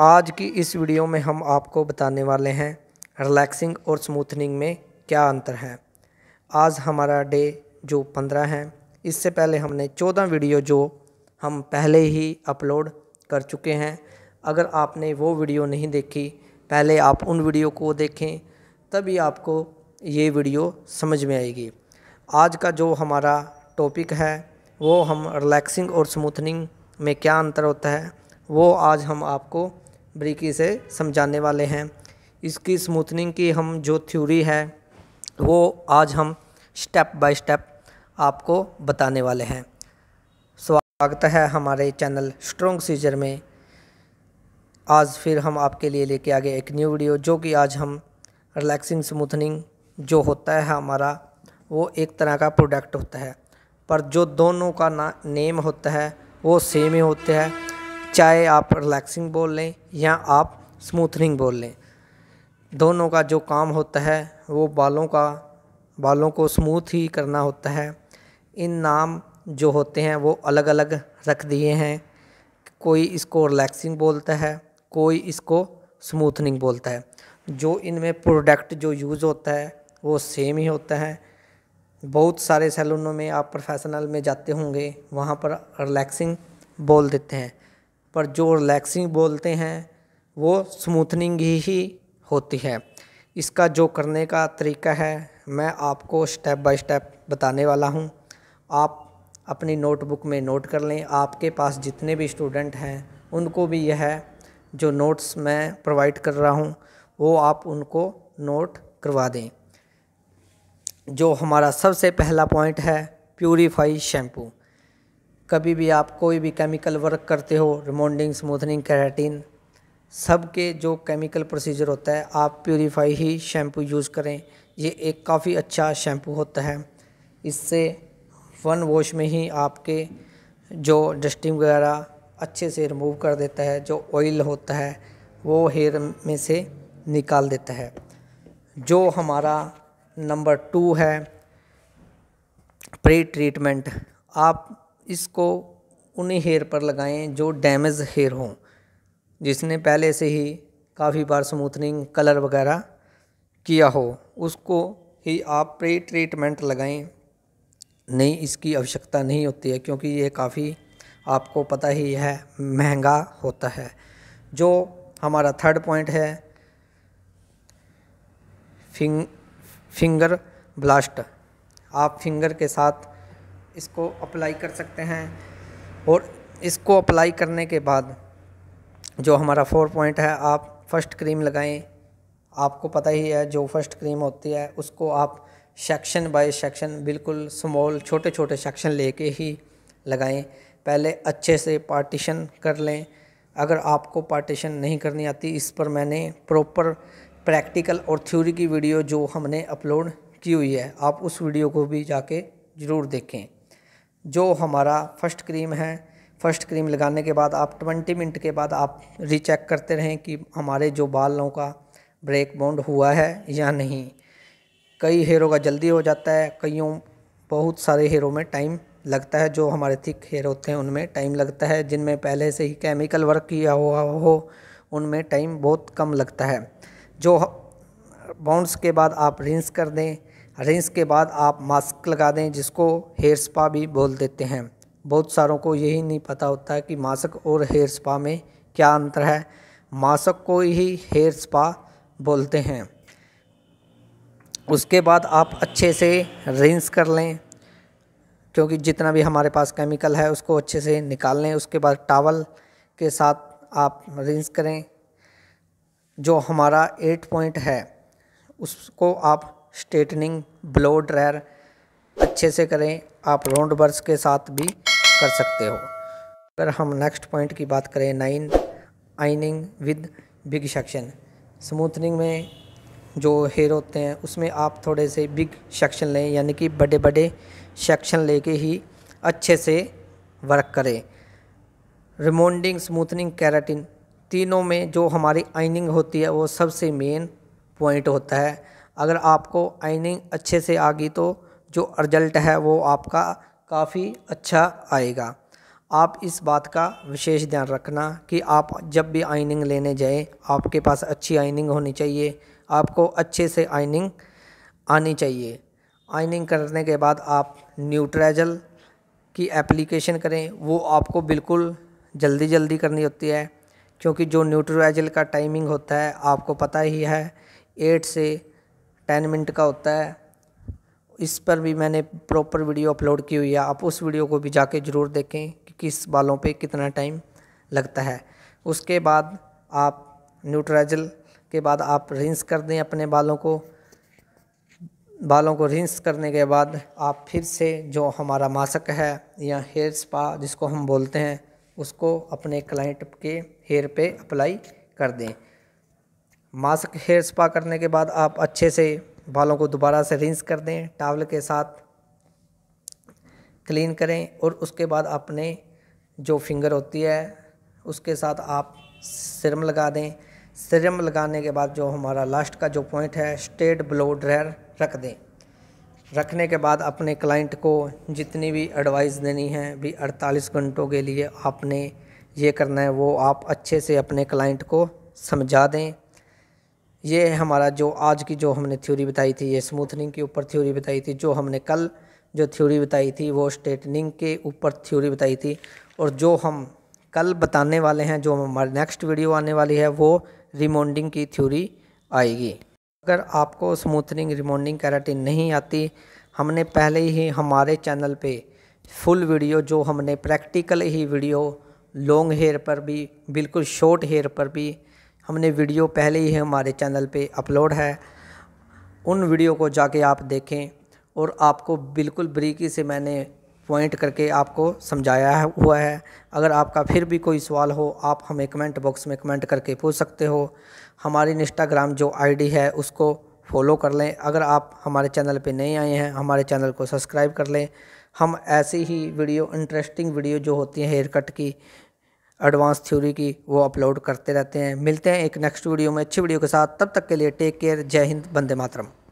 आज की इस वीडियो में हम आपको बताने वाले हैं रिलैक्सिंग और स्मूथनिंग में क्या अंतर है आज हमारा डे जो पंद्रह है इससे पहले हमने चौदह वीडियो जो हम पहले ही अपलोड कर चुके हैं अगर आपने वो वीडियो नहीं देखी पहले आप उन वीडियो को देखें तभी आपको ये वीडियो समझ में आएगी आज का जो हमारा टॉपिक है वो हम रिलैक्सिंग और स्मूथनिंग में क्या अंतर होता है वो आज हम आपको बरीकी से समझाने वाले हैं इसकी स्मूथनिंग की हम जो थ्योरी है वो आज हम स्टेप बाय स्टेप आपको बताने वाले हैं स्वागत है हमारे चैनल स्ट्रॉन्ग सीजर में आज फिर हम आपके लिए लेके आ गए एक न्यू वीडियो जो कि आज हम रिलैक्सिंग स्मूथनिंग जो होता है हमारा वो एक तरह का प्रोडक्ट होता है पर जो दोनों का ना नेम होता है वो सेम ही होते हैं चाहे आप रिलैक्सिंग बोल लें या आप स्मूथनिंग बोल लें दोनों का जो काम होता है वो बालों का बालों को स्मूथ ही करना होता है इन नाम जो होते हैं वो अलग अलग रख दिए हैं कोई इसको रिलैक्सिंग बोलता है कोई इसको स्मूथनिंग बोलता है जो इनमें प्रोडक्ट जो यूज़ होता है वो सेम ही होता है बहुत सारे सैलूनों में आप प्रोफेशनल में जाते होंगे वहाँ पर रिलैक्सिंग बोल देते हैं पर जो रिलैक्सिंग बोलते हैं वो स्मूथनिंग ही, ही होती है इसका जो करने का तरीका है मैं आपको स्टेप बाय स्टेप बताने वाला हूँ आप अपनी नोटबुक में नोट कर लें आपके पास जितने भी स्टूडेंट हैं उनको भी यह जो नोट्स मैं प्रोवाइड कर रहा हूँ वो आप उनको नोट करवा दें जो हमारा सबसे पहला पॉइंट है प्यूरीफाई शैम्पू कभी भी आप कोई भी केमिकल वर्क करते हो रिमोंडिंग स्मूथनिंग कैराटीन सब के जो केमिकल प्रोसीजर होता है आप प्योरीफाई ही शैम्पू यूज़ करें ये एक काफ़ी अच्छा शैम्पू होता है इससे वन वॉश में ही आपके जो डस्टिंग वगैरह अच्छे से रिमूव कर देता है जो ऑयल होता है वो हेयर में से निकाल देता है जो हमारा नंबर टू है प्री ट्रीटमेंट आप इसको उन्हीं हेयर पर लगाएं जो डैमेज हेयर हों जिसने पहले से ही काफ़ी बार स्मूथनिंग कलर वगैरह किया हो उसको ही आप प्रे ट्रीटमेंट लगाएं नहीं इसकी आवश्यकता नहीं होती है क्योंकि ये काफ़ी आपको पता ही है महंगा होता है जो हमारा थर्ड पॉइंट है फिंग फिंगर ब्लास्ट आप फिंगर के साथ इसको अप्लाई कर सकते हैं और इसको अप्लाई करने के बाद जो हमारा फोर पॉइंट है आप फर्स्ट क्रीम लगाएं आपको पता ही है जो फर्स्ट क्रीम होती है उसको आप सेक्शन बाय सेक्शन बिल्कुल स्मॉल छोटे छोटे सेक्शन लेके ही लगाएं पहले अच्छे से पार्टीशन कर लें अगर आपको पार्टीशन नहीं करनी आती इस पर मैंने प्रॉपर प्रैक्टिकल और थ्योरी की वीडियो जो हमने अपलोड की हुई है आप उस वीडियो को भी जाके ज़रूर देखें जो हमारा फर्स्ट क्रीम है फर्स्ट क्रीम लगाने के बाद आप 20 मिनट के बाद आप रिचेक करते रहें कि हमारे जो बालों का ब्रेक बॉन्ड हुआ है या नहीं कई हेयरों का जल्दी हो जाता है कईयों बहुत सारे हेयरों में टाइम लगता है जो हमारे थिक हेयर होते हैं उनमें टाइम लगता है जिनमें पहले से ही केमिकल वर्क किया हुआ हो उनमें टाइम बहुत कम लगता है जो बाउंड्स के बाद आप रिंस कर दें रिंस के बाद आप मास्क लगा दें जिसको हेयर स्पा भी बोल देते हैं बहुत सारों को यही नहीं पता होता है कि मास्क और हेयर स्पा में क्या अंतर है मास्क को ही हेयर स्पा बोलते हैं उसके बाद आप अच्छे से रिंस कर लें क्योंकि जितना भी हमारे पास केमिकल है उसको अच्छे से निकाल लें उसके बाद टावल के साथ आप रिंस करें जो हमारा एट पॉइंट है उसको आप स्ट्रेटनिंग ब्लो ड्रायर अच्छे से करें आप राउंड बर्स के साथ भी कर सकते हो अगर हम नेक्स्ट पॉइंट की बात करें nine ironing with big section smoothening में जो हेयर होते हैं उसमें आप थोड़े से बिग सेक्शन लें यानी कि बड़े बड़े सेक्शन लेके ही अच्छे से वर्क करें रिमोंडिंग स्मूथनिंग कैराटिन तीनों में जो हमारी आइनिंग होती है वो सबसे मेन पॉइंट होता है अगर आपको आइनिंग अच्छे से आ गई तो जो रिजल्ट है वो आपका काफ़ी अच्छा आएगा आप इस बात का विशेष ध्यान रखना कि आप जब भी आइनिंग लेने जाएं आपके पास अच्छी आइनिंग होनी चाहिए आपको अच्छे से आइनिंग आनी चाहिए आइनिंग करने के बाद आप न्यूट्रेजल की एप्लीकेशन करें वो आपको बिल्कुल जल्दी जल्दी करनी होती है क्योंकि जो न्यूट्राइजल का टाइमिंग होता है आपको पता ही है एट से टेन मिनट का होता है इस पर भी मैंने प्रॉपर वीडियो अपलोड की हुई है आप उस वीडियो को भी जाके ज़रूर देखें कि किस बालों पे कितना टाइम लगता है उसके बाद आप न्यूट्राइजल के बाद आप रिंस कर दें अपने बालों को बालों को रिंस करने के बाद आप फिर से जो हमारा मास्क है या हेयर स्पा जिसको हम बोलते हैं उसको अपने क्लाइंट के हेयर पे अप्लाई कर दें मास्क हेयर स्पा करने के बाद आप अच्छे से बालों को दोबारा से रिंस कर दें टावल के साथ क्लीन करें और उसके बाद अपने जो फिंगर होती है उसके साथ आप सिरम लगा दें सिरम लगाने के बाद जो हमारा लास्ट का जो पॉइंट है स्टेट ब्लो ड्रायर रख दें रखने के बाद अपने क्लाइंट को जितनी भी एडवाइस देनी है भी 48 घंटों के लिए आपने ये करना है वो आप अच्छे से अपने क्लाइंट को समझा दें ये हमारा जो आज की जो हमने थ्योरी बताई थी ये स्मूथनिंग के ऊपर थ्योरी बताई थी जो हमने कल जो थ्योरी बताई थी वो स्ट्रेटनिंग के ऊपर थ्योरी बताई थी और जो हम कल बताने वाले हैं जो हमारी नेक्स्ट वीडियो आने वाली है वो रिमोंडिंग की थ्योरी आएगी अगर आपको स्मूथनिंग रिमोंडिंग कैराटिन नहीं आती हमने पहले ही हमारे चैनल पे फुल वीडियो जो हमने प्रैक्टिकल ही वीडियो लॉन्ग हेयर पर भी बिल्कुल शॉर्ट हेयर पर भी हमने वीडियो पहले ही हमारे चैनल पे अपलोड है उन वीडियो को जाके आप देखें और आपको बिल्कुल बरीकी से मैंने पॉइंट करके आपको समझाया है, हुआ है अगर आपका फिर भी कोई सवाल हो आप हमें कमेंट बॉक्स में कमेंट करके पूछ सकते हो हमारी इंस्टाग्राम जो आईडी है उसको फॉलो कर लें अगर आप हमारे चैनल पे नए आए हैं हमारे चैनल को सब्सक्राइब कर लें हम ऐसी ही वीडियो इंटरेस्टिंग वीडियो जो होती है हेयर कट की एडवांस थ्योरी की वो अपलोड करते रहते हैं मिलते हैं एक नेक्स्ट वीडियो में अच्छी वीडियो के साथ तब तक के लिए टेक केयर जय हिंद बंदे मातरम